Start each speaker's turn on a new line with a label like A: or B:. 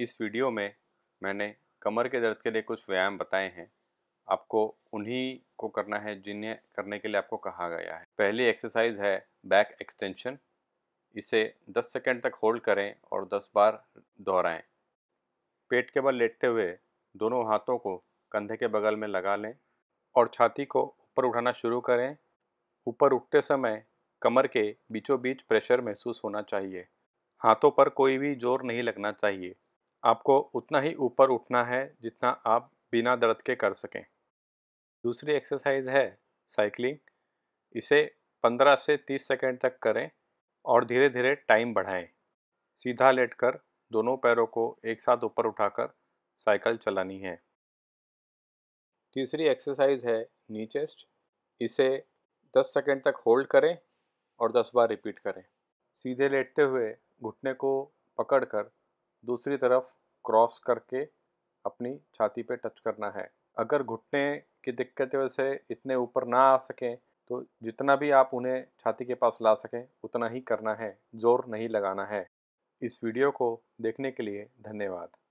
A: इस वीडियो में मैंने कमर के दर्द के लिए कुछ व्यायाम बताए हैं आपको उन्हीं को करना है जिन्हें करने के लिए आपको कहा गया है पहली एक्सरसाइज है बैक एक्सटेंशन इसे 10 सेकंड तक होल्ड करें और 10 बार दोहराएं। पेट के बल लेटते हुए दोनों हाथों को कंधे के बगल में लगा लें और छाती को ऊपर उठाना शुरू करें ऊपर उठते समय कमर के बीचों बीच प्रेशर महसूस होना चाहिए हाथों पर कोई भी जोर नहीं लगना चाहिए आपको उतना ही ऊपर उठना है जितना आप बिना दर्द के कर सकें दूसरी एक्सरसाइज है साइकिलिंग इसे 15 से 30 सेकंड तक करें और धीरे धीरे टाइम बढ़ाएं। सीधा लेटकर दोनों पैरों को एक साथ ऊपर उठाकर साइकिल चलानी है तीसरी एक्सरसाइज है नी चेस्ट इसे 10 सेकंड तक होल्ड करें और 10 बार रिपीट करें सीधे लेटते हुए घुटने को पकड़कर दूसरी तरफ क्रॉस करके अपनी छाती पे टच करना है अगर घुटने की दिक्कत वजह से इतने ऊपर ना आ सकें तो जितना भी आप उन्हें छाती के पास ला सकें उतना ही करना है ज़ोर नहीं लगाना है इस वीडियो को देखने के लिए धन्यवाद